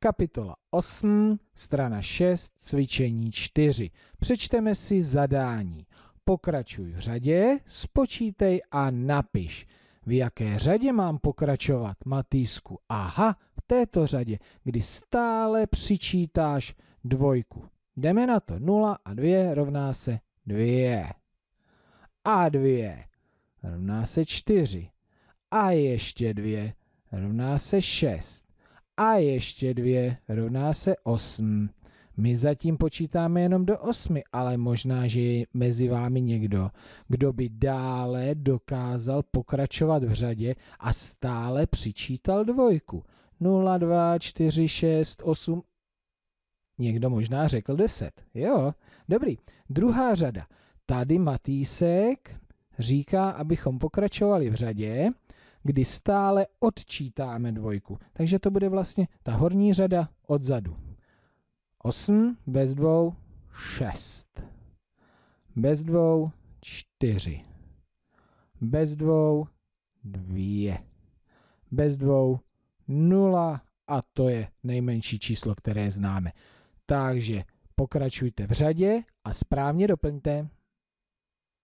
Kapitola 8, strana 6, cvičení 4. Přečteme si zadání. Pokračuj v řadě, spočítej a napiš. V jaké řadě mám pokračovat, Matýsku? Aha, v této řadě, kdy stále přičítáš dvojku. Jdeme na to. 0 a 2 rovná se 2. A 2 rovná se 4. A ještě 2 rovná se 6 a ještě dvě rovná se 8. My zatím počítáme jenom do 8, ale možná, že je mezi vámi někdo, kdo by dále dokázal pokračovat v řadě a stále přičítal dvojku. 0, 2, 4, 6, 8. Někdo možná řekl 10. Jo, dobrý. Druhá řada. Tady Matýsek říká, abychom pokračovali v řadě kdy stále odčítáme dvojku. Takže to bude vlastně ta horní řada odzadu. 8 bez dvou 6. Bez dvou 4. Bez dvou 2. Bez dvou 0 a to je nejmenší číslo, které známe. Takže pokračujte v řadě a správně doplňte.